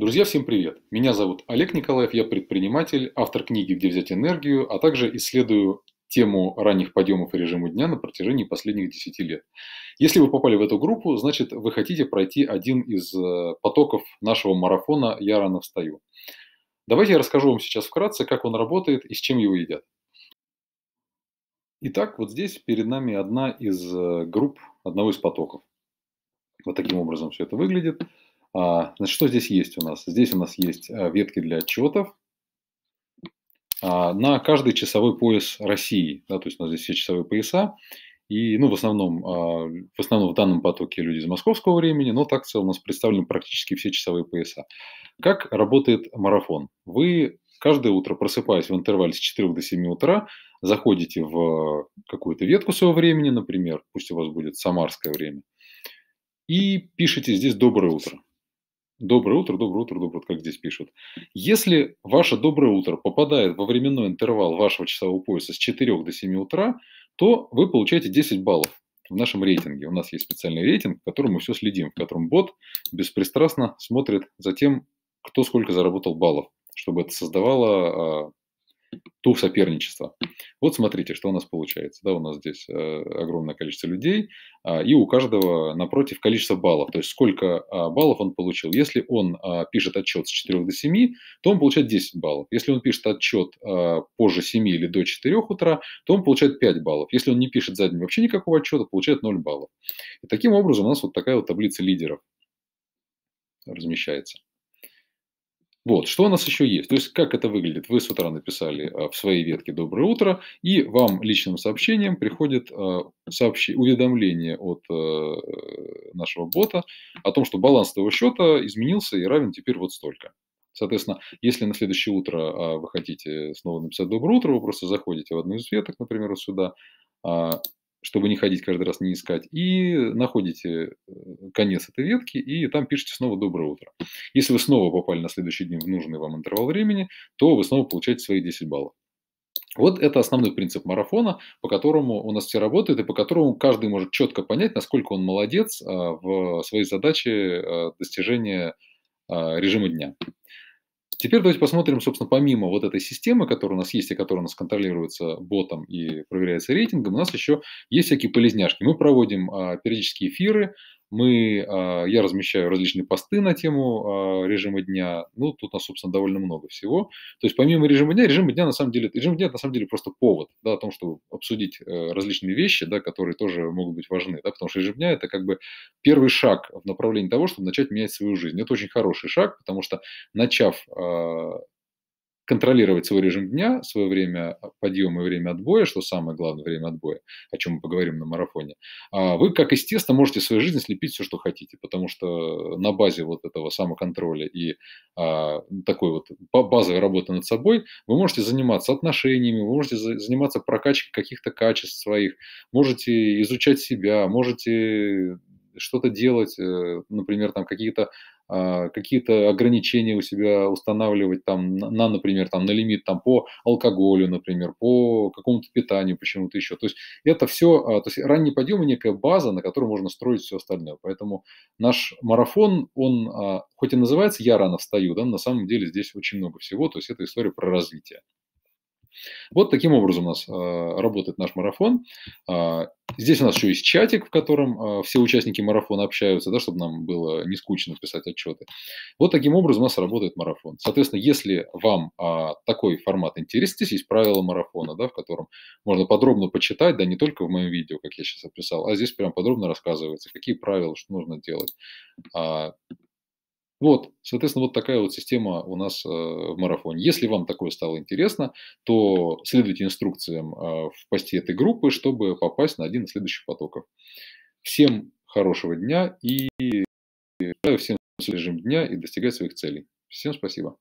Друзья, всем привет! Меня зовут Олег Николаев, я предприниматель, автор книги «Где взять энергию», а также исследую тему ранних подъемов и режима дня на протяжении последних 10 лет. Если вы попали в эту группу, значит, вы хотите пройти один из э, потоков нашего марафона «Я рано встаю». Давайте я расскажу вам сейчас вкратце, как он работает и с чем его едят. Итак, вот здесь перед нами одна из э, групп одного из потоков. Вот таким образом все это выглядит. А, значит, что здесь есть у нас? Здесь у нас есть а, ветки для отчетов а, на каждый часовой пояс России. Да, то есть у нас здесь все часовые пояса. И, ну, в основном, в основном в данном потоке люди из московского времени, но так в целом у нас представлены практически все часовые пояса. Как работает марафон? Вы каждое утро, просыпаясь в интервале с 4 до 7 утра, заходите в какую-то ветку своего времени, например, пусть у вас будет самарское время, и пишите здесь «Доброе утро». Доброе утро, доброе утро, доброе утро, как здесь пишут. Если ваше доброе утро попадает во временной интервал вашего часового пояса с 4 до 7 утра, то вы получаете 10 баллов в нашем рейтинге. У нас есть специальный рейтинг, в котором мы все следим, в котором бот беспристрастно смотрит за тем, кто сколько заработал баллов, чтобы это создавало э, а, дух соперничества. Вот смотрите, что у нас получается. Да, у нас здесь э, огромное количество людей. А, и у каждого напротив количество баллов, то есть сколько а, баллов он получил. Если он а, пишет отчет с 4 до 7, то он получает 10 баллов. Если он пишет отчет позже 7 или до 4 утра, то он получает 5 баллов. Если он не пишет за день вообще никакого отчета, получает 0 баллов. И таким образом у нас вот такая вот таблица лидеров размещается. Вот, что у нас еще есть? То есть, как это выглядит? Вы с утра написали э, в своей ветке «Доброе утро», и вам личным сообщением приходит э, сообщение, уведомление от э, нашего бота о том, что баланс твоего счета изменился и равен теперь вот столько. Соответственно, если на следующее утро а, вы хотите снова написать «Доброе утро», вы просто заходите в одну из веток, например, вот сюда, а, чтобы не ходить каждый раз, не искать, и находите э, конец этой ветки, и там пишете снова «Доброе утро». Если вы снова попали на следующий день в нужный вам интервал времени, то вы снова получаете свои 10 баллов. Вот это основной принцип марафона, по которому у нас все работает и по которому каждый может четко понять, насколько он молодец а, в своей задаче а, достижения а, режима дня. Теперь давайте посмотрим, собственно, помимо вот этой системы, которая у нас есть и которая у нас контролируется ботом и проверяется рейтингом, у нас еще есть всякие полезняшки. Мы проводим а, периодические эфиры, мы, а, я размещаю различные посты на тему а, режима дня. Ну, тут нас, собственно, довольно много всего. То есть помимо режима дня, режим дня на самом деле, режим дня на самом деле просто повод, да, о том, чтобы обсудить э, различные вещи, да, которые тоже могут быть важны, да, потому что режим дня это как бы первый шаг в направлении того, чтобы начать менять свою жизнь. Это очень хороший шаг, потому что начав а, контролировать свой режим дня, свое время подъема и время отбоя, что самое главное, время отбоя, о чем мы поговорим на марафоне, а вы, как из теста, можете в своей жизни слепить все, что хотите, потому что на базе вот этого самоконтроля и а, такой вот базовой работы над собой вы можете заниматься отношениями, вы можете заниматься прокачкой каких-то качеств своих, можете изучать себя, можете что-то делать, э, например, там какие-то а, какие-то ограничения у себя устанавливать там на, например, там на лимит там по алкоголю, например, по какому-то питанию, почему-то еще. То есть это все, а, то есть ранний подъем некая база, на которой можно строить все остальное. Поэтому наш марафон, он а, хоть и называется «Я рано встаю», да, на самом деле здесь очень много всего, то есть это история про развитие. Вот таким образом у нас э, работает наш марафон. А, здесь у нас еще есть чатик, в котором э, все участники марафона общаются, да, чтобы нам было не скучно писать отчеты. Вот таким образом у нас работает марафон. Соответственно, если вам а, такой формат интересен, здесь есть правила марафона, да, в котором можно подробно почитать, да, не только в моем видео, как я сейчас описал, а здесь прям подробно рассказывается, какие правила, что нужно делать. А, вот, соответственно, вот такая вот система у нас э, в марафоне. Если вам такое стало интересно, то следуйте инструкциям э, в посте этой группы, чтобы попасть на один из следующих потоков. Всем хорошего дня и э, желаю всем режим дня и достигать своих целей. Всем спасибо.